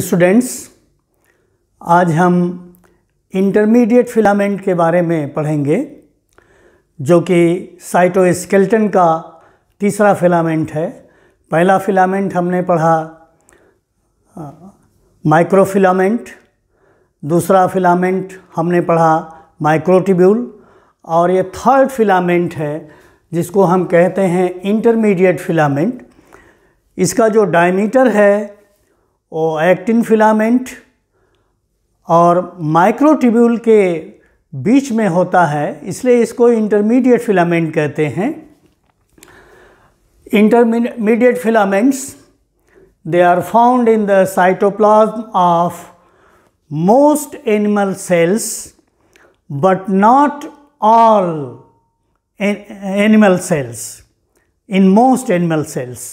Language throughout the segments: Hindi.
स्टूडेंट्स आज हम इंटरमीडिएट फिलामेंट के बारे में पढ़ेंगे जो कि साइटोस्केल्टन का तीसरा फिलामेंट है पहला फिलामेंट हमने पढ़ा माइक्रोफिलामेंट दूसरा फिलामेंट हमने पढ़ा माइक्रोटिब्यूल और ये थर्ड फिलामेंट है जिसको हम कहते हैं इंटरमीडिएट फिलामेंट इसका जो डायमीटर है वो एक्टिन फिलामेंट और माइक्रोट्यूबुल के बीच में होता है इसलिए इसको इंटरमीडिएट फिलामेंट कहते हैं intermediate filaments they are found in the cytoplasm of most animal cells but not all animal cells in most animal cells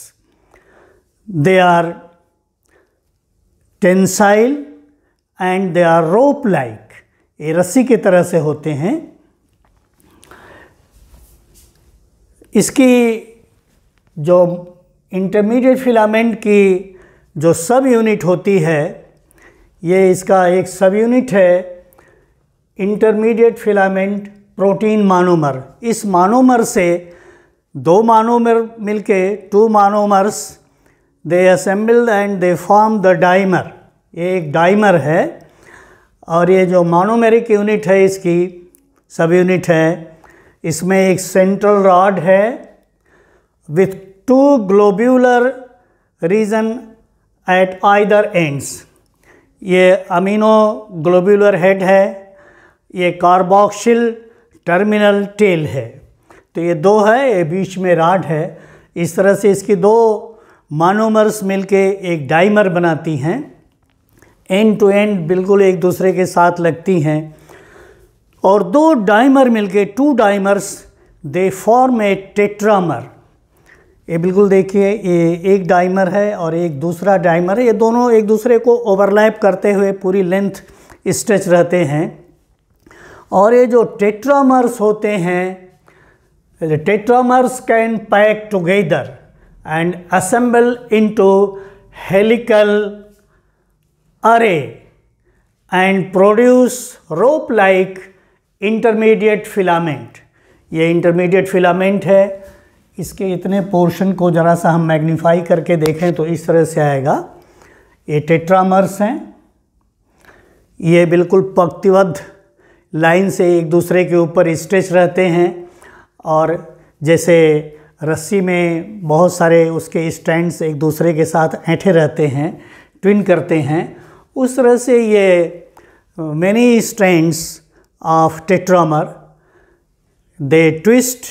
they are tensile and they are rope like ये रस्सी की तरह से होते हैं इसकी जो इंटरमीडिएट फिलामेंट की जो सब यूनिट होती है ये इसका एक सब यूनिट है इंटरमीडिएट फिलामेंट प्रोटीन मानोमर इस मानोमर से दो मानोमर मिलके two monomers they assemble and they form the dimer ये एक डाइमर है और ये जो मानोमेरिक यूनिट है इसकी सब यूनिट है इसमें एक सेंट्रल रॉड है with two globular region at either ends ये अमीनो ग्लोब्यूलर हेड है ये कार्बोक्सिल टर्मिनल टेल है तो ये दो है ये बीच में राड है इस तरह से इसकी दो मानोमर्स मिलके एक डाइमर बनाती हैं एंड टू एंड बिल्कुल एक दूसरे के साथ लगती हैं और दो डाइमर मिलके two dimers they form a tetramer ये बिल्कुल देखिए ये एक डाइमर है और एक दूसरा डाइमर है ये दोनों एक दूसरे को ओवरलैप करते हुए पूरी लेंथ स्ट्रेच रहते हैं और ये जो टेट्रामर्स होते हैं tetramers can pack together and assemble into helical array and produce rope like intermediate filament ये इंटरमीडिएट filament है इसके इतने पोर्शन को ज़रा सा हम मैग्नीफाई करके देखें तो इस तरह से आएगा ये टेट्रामर्स हैं ये बिल्कुल पक्तिबद्ध लाइन से एक दूसरे के ऊपर स्ट्रेच रहते हैं और जैसे रस्सी में बहुत सारे उसके स्टैंड्स एक दूसरे के साथ ऐठे रहते हैं ट्विन करते हैं उस तरह से ये many strands of tetramer they twist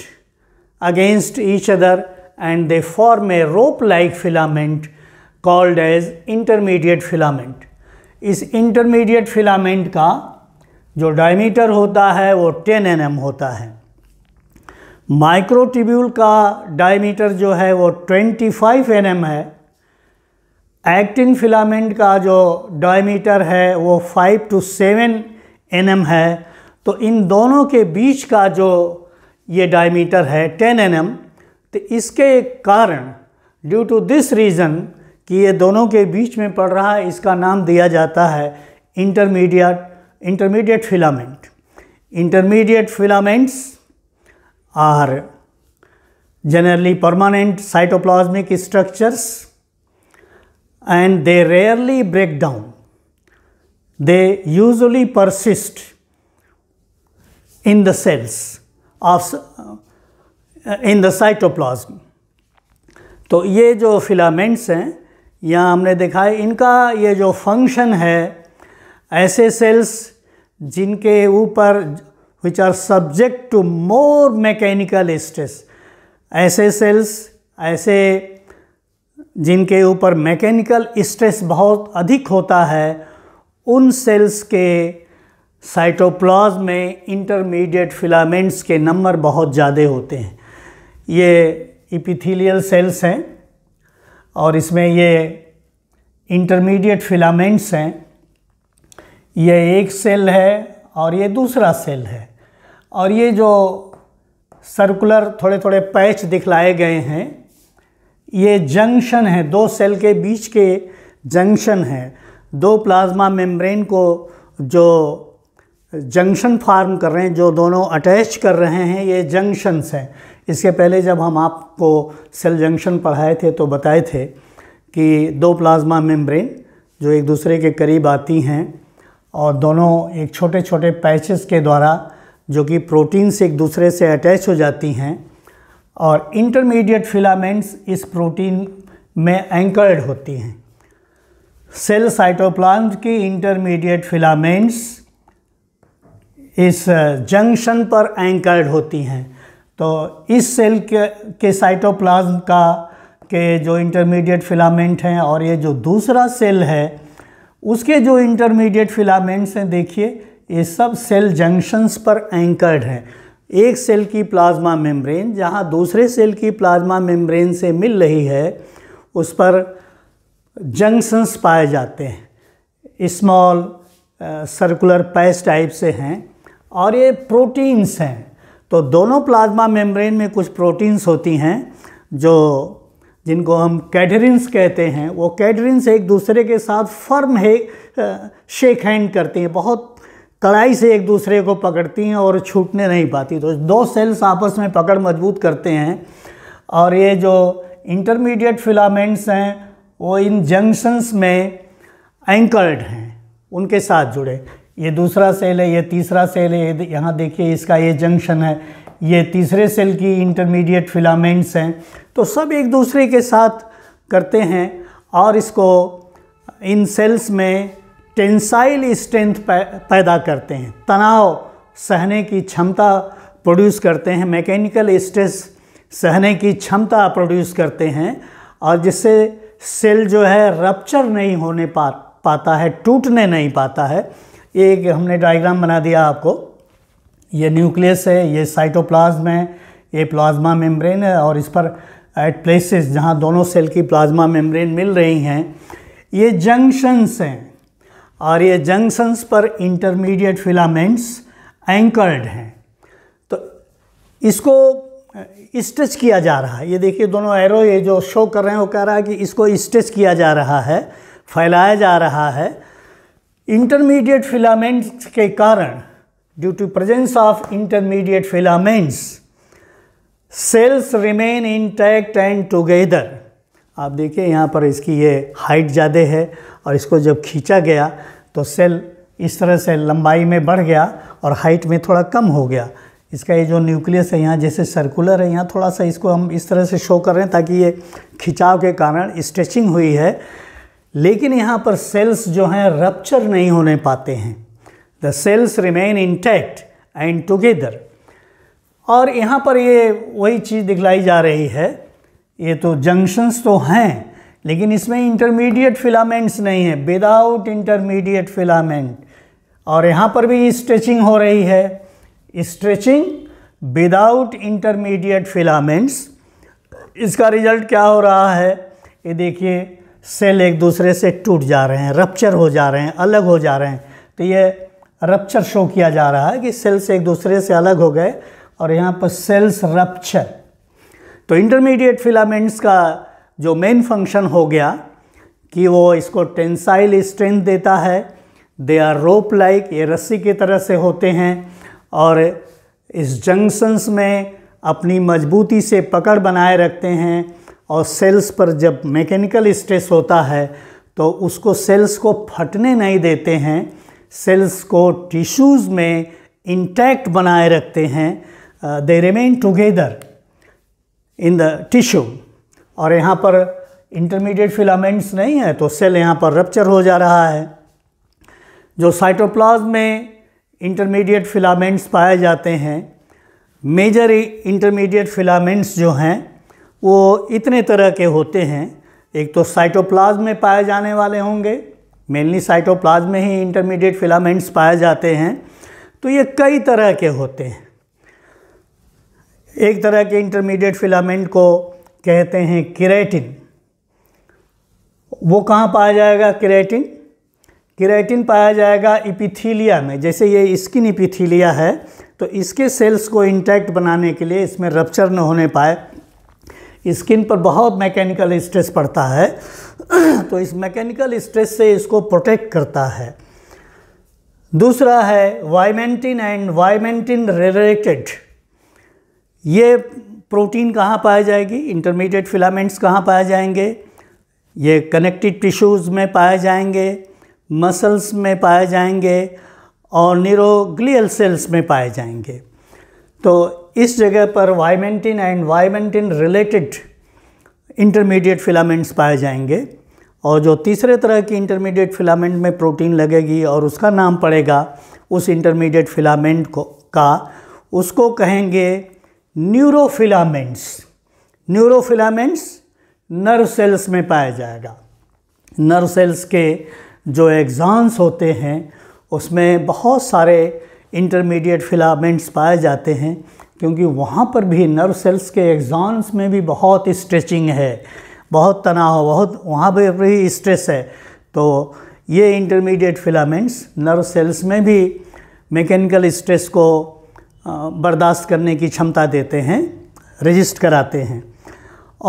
against each other and they form a rope like filament called as intermediate filament इस इंटरमीडिएट फिलामेंट का जो डायमीटर होता है वो टेन एन एम होता है माइक्रोटिब्यूल का डायमीटर जो है वो ट्वेंटी फाइव एन एम है एक्टिन फिलामेंट का जो डायमीटर है वो फाइव टू सेवन एन है तो इन दोनों के बीच का जो ये डायमीटर है टेन एन तो इसके कारण ड्यू टू दिस रीज़न कि ये दोनों के बीच में पड़ रहा है इसका नाम दिया जाता है intermediate intermediate filament intermediate filaments are generally permanent cytoplasmic structures and they rarely break down. They usually persist in the cells of in the cytoplasm तो ये जो फिलामेंट्स हैं यहाँ हमने देखा है इनका ये जो फंक्शन है ऐसे सेल्स जिनके ऊपर which are subject to more mechanical stress ऐसे सेल्स ऐसे जिनके ऊपर मैकेनिकल स्ट्रेस बहुत अधिक होता है उन सेल्स के साइटोप्लाज में इंटरमीडिएट फिलामेंट्स के नंबर बहुत ज़्यादा होते हैं ये इपिथीलियल सेल्स हैं और इसमें ये इंटरमीडिएट फिलामेंट्स हैं ये एक सेल है और ये दूसरा सेल है और ये जो सर्कुलर थोड़े थोड़े पैच दिखलाए गए हैं ये जंक्शन है दो सेल के बीच के जंक्शन है दो प्लाज्मा मेम्ब्रेन को जो जंक्शन फार्म कर रहे हैं जो दोनों अटैच कर रहे हैं ये जंक्शंस हैं इसके पहले जब हम आपको सेल जंक्शन पढ़ाए थे तो बताए थे कि दो प्लाज्मा मेम्ब्रेन जो एक दूसरे के करीब आती हैं और दोनों एक छोटे छोटे पैचेस के द्वारा जो कि प्रोटीन से एक दूसरे से अटैच हो जाती हैं और इंटरमीडिएट फिलामेंट्स इस प्रोटीन में एंकर्ड होती हैं सेल साइटोप्लाज्म की इंटरमीडिएट फिलामेंट्स इस जंक्शन uh, पर एंकर्ड होती हैं तो इस सेल के के साइटोप्लाज्म का के जो इंटरमीडिएट फिलामेंट हैं और ये जो दूसरा सेल है उसके जो इंटरमीडिएट फिलामेंट्स हैं देखिए ये सब सेल जंक्शंस पर एंकर्ड हैं एक सेल की प्लाज्मा मेम्ब्रेन जहाँ दूसरे सेल की प्लाज्मा मेम्ब्रेन से मिल रही है उस पर जंक्शंस पाए जाते हैं स्मॉल सर्कुलर पैस टाइप से हैं और ये प्रोटीन्स हैं तो दोनों प्लाज्मा मेम्ब्रेन में कुछ प्रोटीन्स होती हैं जो जिनको हम कैडरिन्स कहते हैं वो कैडरिन्स एक दूसरे के साथ फर्म है शेक हैंड करती हैं बहुत कड़ाई से एक दूसरे को पकड़ती हैं और छूटने नहीं पाती तो दो सेल्स आपस में पकड़ मजबूत करते हैं और ये जो इंटरमीडिएट फिलामेंट्स हैं वो इन जंक्शंस में एंकर्ड हैं उनके साथ जुड़े ये दूसरा सेल है ये तीसरा सेल है ये यहाँ देखिए इसका ये जंक्शन है ये तीसरे सेल की इंटरमीडिएट फिलामेंट्स हैं तो सब एक दूसरे के साथ करते हैं और इसको इन सेल्स में टेंसाइल स्ट्रेंथ पैदा करते हैं तनाव सहने की क्षमता प्रोड्यूस करते हैं मैकेनिकल स्ट्रेस सहने की क्षमता प्रोड्यूस करते हैं और जिससे सेल जो है रप्चर नहीं होने पा पाता है टूटने नहीं पाता है ये एक हमने डायग्राम बना दिया आपको ये न्यूक्लियस है ये साइटोप्लाज्म है ये प्लाज्मा मेम्ब्रेन है और इस पर एट प्लेसेस जहाँ दोनों सेल की प्लाज्मा मेम्ब्रेन मिल रही हैं ये जंक्शंस हैं और ये जंक्शंस पर इंटरमीडिएट फिलामेंट्स एंकर्ड हैं तो इसको स्ट्रेच किया जा रहा है ये देखिए दोनों एरो ये जो शो कर रहे हैं वो कह रहा है कि इसको स्ट्रेच किया जा रहा है फैलाया जा रहा है इंटरमीडिएट फिलामेंट्स के कारण due to presence of intermediate filaments cells remain intact and together आप देखिए यहाँ पर इसकी ये हाइट ज़्यादा है और इसको जब खींचा गया तो सेल इस तरह से लंबाई में बढ़ गया और हाइट में थोड़ा कम हो गया इसका ये जो न्यूक्लियस है यहाँ जैसे सर्कुलर है यहाँ थोड़ा सा इसको हम इस तरह से शो कर रहे हैं ताकि ये खिंचाव के कारण स्ट्रेचिंग हुई है लेकिन यहाँ पर सेल्स जो हैं रप्चर नहीं होने पाते हैं the cells remain intact and together और यहाँ पर ये वही चीज़ दिखलाई जा रही है ये तो जंक्शंस तो हैं लेकिन इसमें इंटरमीडिएट फिलामेंट्स नहीं है विदाउट इंटरमीडिएट फिलामेंट और यहाँ पर भी स्ट्रेचिंग हो रही है स्ट्रेचिंग विदाउट इंटरमीडिएट फिलामेंट्स इसका रिजल्ट क्या हो रहा है ये देखिए सेल एक दूसरे से टूट जा रहे हैं रप्चर हो जा रहे हैं अलग हो जा रहे हैं तो ये रप्चर शो किया जा रहा है कि सेल्स एक दूसरे से अलग हो गए और यहाँ पर सेल्स रप्चर तो इंटरमीडिएट फिलामेंट्स का जो मेन फंक्शन हो गया कि वो इसको टेंसाइल स्ट्रेंथ देता है दे आर रोप लाइक ये रस्सी की तरह से होते हैं और इस जंक्शंस में अपनी मजबूती से पकड़ बनाए रखते हैं और सेल्स पर जब मैकेनिकल स्ट्रेस होता है तो उसको सेल्स को फटने नहीं देते हैं सेल्स को टिश्यूज़ में इंटैक्ट बनाए रखते हैं they remain together in the tissue और यहाँ पर इंटरमीडिएट फिलामेंट्स नहीं है तो सेल यहाँ पर रप्चर हो जा रहा है जो साइटोप्लाज्म में इंटरमीडिएट फिलामेंट्स पाए जाते हैं मेजर इंटरमीडिएट फिलामेंट्स जो हैं वो इतने तरह के होते हैं एक तो साइटोप्लाज्म में पाए जाने वाले होंगे मेनली साइटोप्लाज्म में ही इंटरमीडिएट फिलामेंट्स पाए जाते हैं तो ये कई तरह के होते हैं एक तरह के इंटरमीडिएट फिलामेंट को कहते हैं किरेटिन वो कहाँ पाया जाएगा किरेटिन किरेटिन पाया जाएगा इपिथीलिया में जैसे ये स्किन इपिथीलिया है तो इसके सेल्स को इंटैक्ट बनाने के लिए इसमें रप्चर न होने पाए स्किन पर बहुत मैकेनिकल स्ट्रेस पड़ता है तो इस मैकेनिकल स्ट्रेस से इसको प्रोटेक्ट करता है दूसरा है वाइमेंटिन एंड वाइमेंटिन रिलेटेड ये प्रोटीन कहाँ पाए जाएगी इंटरमीडिएट फिलामेंट्स कहाँ पाए जाएंगे ये कनेक्टिव टिश्यूज़ में पाए जाएंगे मसल्स में पाए जाएंगे और न्यूरोग्लियल सेल्स में पाए जाएंगे तो इस जगह पर vimentin and vimentin related intermediate filaments पाए जाएंगे और जो तीसरे तरह की इंटरमीडिएट फिलामेंट में प्रोटीन लगेगी और उसका नाम पड़ेगा उस इंटरमीडिएट फिलामेंट को का उसको कहेंगे न्यूरोफिलामेंट्स न्यूरोफिलामेंट्स नर्व सेल्स में पाया जाएगा नर्व सेल्स के जो एग्ज़ाम्स होते हैं उसमें बहुत सारे इंटरमीडिएट फिलामेंट्स पाए जाते हैं क्योंकि वहाँ पर भी नर्व सेल्स के एग्जाम्स में भी बहुत स्ट्रेचिंग है बहुत तनाव बहुत वहाँ पर भी स्ट्रेस है तो ये इंटरमीडिएट फिलामेंट्स नर्व सेल्स में भी मैकेनिकल स्ट्रेस को बर्दाश्त करने की क्षमता देते हैं रजिस्ट कराते हैं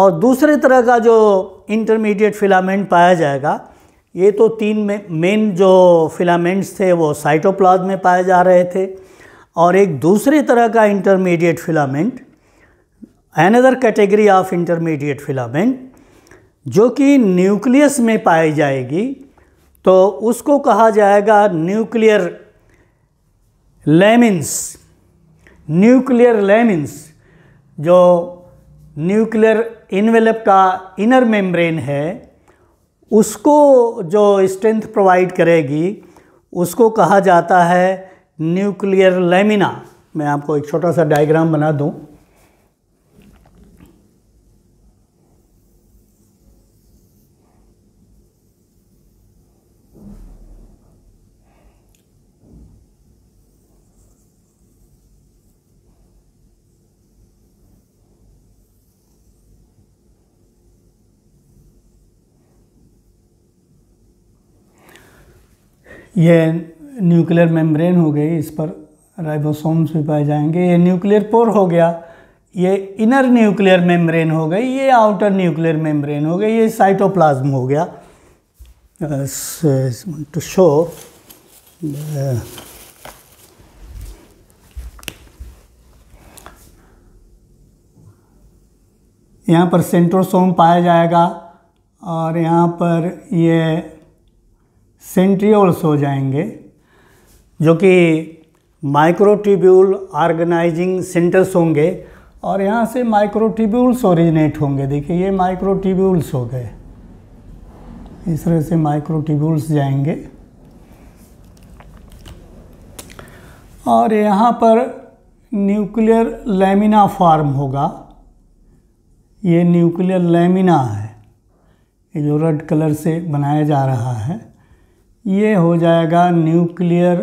और दूसरे तरह का जो इंटरमीडिएट फिलामेंट पाया जाएगा ये तो तीन मेन जो फिलामेंट्स थे वो साइटोप्लाज्म में पाए जा रहे थे और एक दूसरे तरह का intermediate filament another category of intermediate filament जो कि न्यूक्लियस में पाई जाएगी तो उसको कहा जाएगा न्यूक्लियर लेमिन्स न्यूक्लियर लेमिन्स जो न्यूक्लियर इनवेलप का इनर मेम्ब्रेन है उसको जो स्ट्रेंथ प्रोवाइड करेगी उसको कहा जाता है न्यूक्लियर लेमिना मैं आपको एक छोटा सा डायग्राम बना दूं ये न्यूक्लियर मेम्ब्रेन हो गई इस पर राइबोसोम्स भी पाए जाएंगे ये न्यूक्लियर पोर हो गया ये इनर न्यूक्लियर मेम्ब्रेन हो गई ये आउटर न्यूक्लियर मेम्ब्रेन हो गई ये साइटोप्लाज्म हो गया टू शो uh, यहाँ पर सेंट्रोसोम पाया जाएगा और यहाँ पर ये सेंट्रियोल्स हो जाएंगे जो कि माइक्रोट्यूब्यूल ऑर्गेनाइजिंग सेंटर्स होंगे और यहाँ से माइक्रोटिब्यूल्स ओरिजिनेट होंगे देखिए ये माइक्रोट्यूब्यूल्स हो गए इस तरह से माइक्रोट्यूब्यूल्स जाएंगे और यहाँ पर न्यूक्लियर लेमिना फॉर्म होगा ये न्यूक्लियर लेमिना है ये जो रेड कलर से बनाया जा रहा है ये हो जाएगा न्यूक्लियर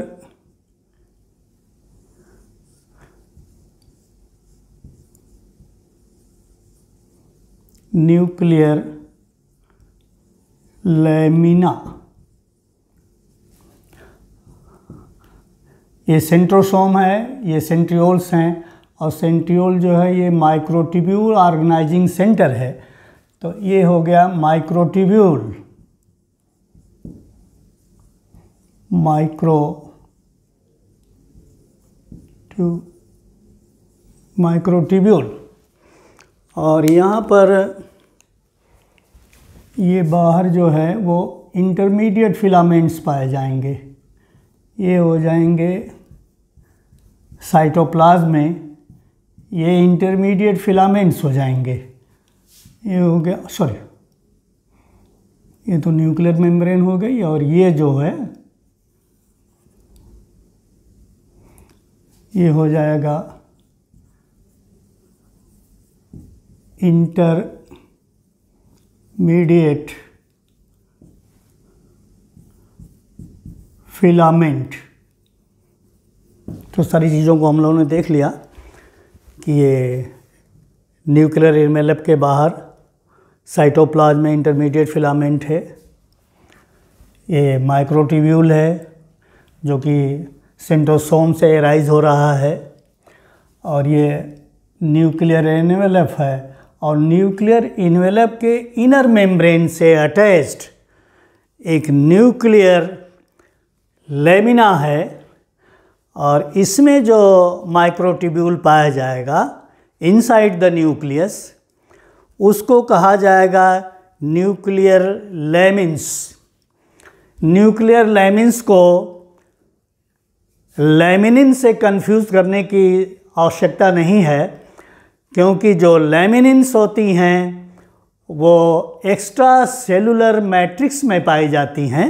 न्यूक्लियर लेमिना ये सेंट्रोसोम है ये सेंट्रियोल्स हैं और सेंट्रियोल जो है ये माइक्रोटिब्यूल ऑर्गेनाइजिंग सेंटर है तो ये हो गया माइक्रोटिब्यूल micro to माइक्रोटिब्यूल और यहाँ पर ये बाहर जो है वो इंटरमीडिएट फिलामेंट्स पाए जाएंगे ये हो जाएंगे साइटोप्लाज में ये इंटरमीडिएट फिलामेंट्स हो जाएंगे ये हो गया सॉरी ये तो न्यूक्लियर मेम्ब्रेन हो गई और ये जो है ये हो जाएगा इंटरमीडिएट फिलामेंट तो सारी चीज़ों को हम लोगों ने देख लिया कि ये न्यूक्लियर इमेलब के बाहर साइटोप्लाज्म में इंटरमीडिएट फिलामेंट है ये माइक्रोटिब्यूल है जो कि सेंट्रोसोम से एराइज हो रहा है और ये न्यूक्लियर इन्वेलप है और न्यूक्लियर इन्वेलप के इनर मेम्ब्रेन से अटैच्ड एक न्यूक्लियर लेमिना है और इसमें जो माइक्रोटिब्यूल पाया जाएगा इनसाइड द न्यूक्लियस उसको कहा जाएगा न्यूक्लियर लेमिन्स न्यूक्लियर लेमिन्स को लेमिनिन से कंफ्यूज करने की आवश्यकता नहीं है क्योंकि जो लेमिनिन्स होती हैं वो एक्स्ट्रा सेलुलर मैट्रिक्स में पाई जाती हैं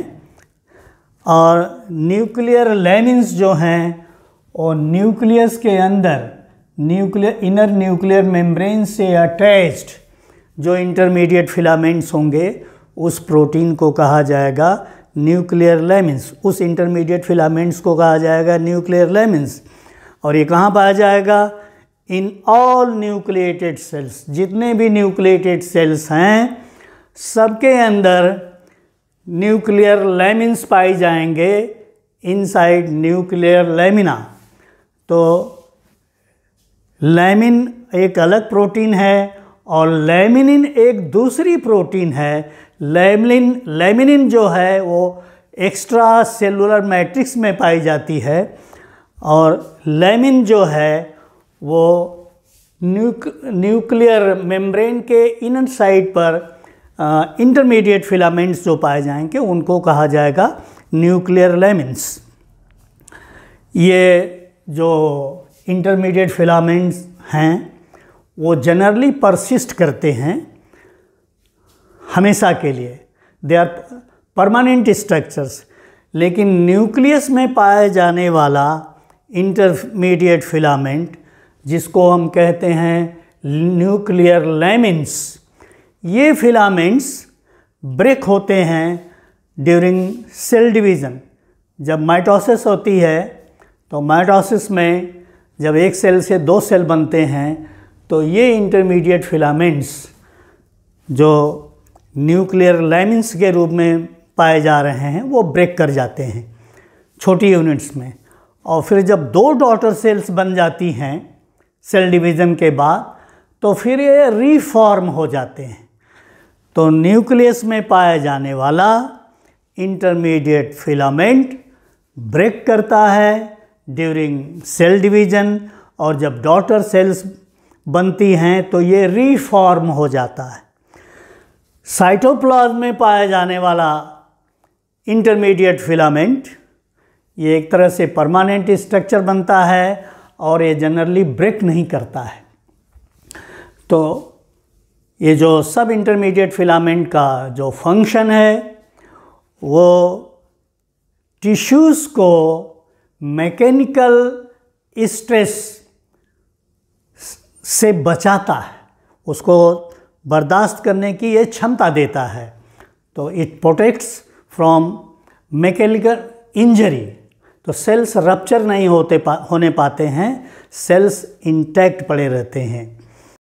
और न्यूक्लियर लेमिन्स जो हैं वो न्यूक्लियस के अंदर न्यूक्लियर इनर न्यूक्लियर मेम्ब्रेन से अटैच्ड जो इंटरमीडिएट फिलामेंट्स होंगे उस प्रोटीन को कहा जाएगा न्यूक्लियर लेमिन्स उस इंटरमीडिएट फिलामेंट्स को कहा जाएगा न्यूक्लियर लेमिन्स और ये कहाँ पाया जाएगा इन ऑल न्यूक्लिएटेड सेल्स जितने भी न्यूक्लिएटेड सेल्स हैं सबके अंदर न्यूक्लियर लेमिन्स पाए जाएंगे इनसाइड न्यूक्लियर लेमिना तो लेमिन एक अलग प्रोटीन है और लेमिनिन एक दूसरी प्रोटीन है लेमिनिन लेमिनिन जो है वो एक्स्ट्रा सेलुलर मैट्रिक्स में पाई जाती है और लेमिन जो है वो न्यूक न्यूक्लियर मेम्ब्रेन के इन साइड पर इंटरमीडिएट फिलामेंट्स जो पाए जाएंगे उनको कहा जाएगा न्यूक्लियर लेमिन्स ये जो इंटरमीडिएट फिलामेंट्स हैं वो जनरली परसिस्ट करते हैं हमेशा के लिए दे आर परमानेंट स्ट्रक्चर्स लेकिन न्यूक्लियस में पाए जाने वाला इंटरमीडिएट फिलामेंट जिसको हम कहते हैं न्यूक्लियर लेमिन्स ये फिलामेंट्स ब्रेक होते हैं ड्यूरिंग सेल डिवीज़न जब माइटोसिस होती है तो माइटोसिस में जब एक सेल से दो सेल बनते हैं तो ये इंटरमीडिएट फिलामेंट्स जो न्यूक्लियर लाइमिंस के रूप में पाए जा रहे हैं वो ब्रेक कर जाते हैं छोटी यूनिट्स में और फिर जब दो डॉटर सेल्स बन जाती हैं सेल डिवीज़न के बाद तो फिर ये रीफॉर्म हो जाते हैं तो न्यूक्लियस में पाया जाने वाला इंटरमीडिएट फिलामेंट ब्रेक करता है ड्यूरिंग सेल डिवीज़न और जब डॉटर सेल्स बनती हैं तो ये रीफॉर्म हो जाता है साइटोप्लाज्म में पाया जाने वाला इंटरमीडिएट फिलामेंट ये एक तरह से परमानेंट स्ट्रक्चर बनता है और ये जनरली ब्रेक नहीं करता है तो ये जो सब इंटरमीडिएट फिलामेंट का जो फंक्शन है वो टिश्यूज़ को मैकेनिकल स्ट्रेस से बचाता है उसको बर्दाश्त करने की ये क्षमता देता है तो it protects from mechanical injury तो सेल्स रप्चर नहीं होते पा, होने पाते हैं सेल्स इंटैक्ट पड़े रहते हैं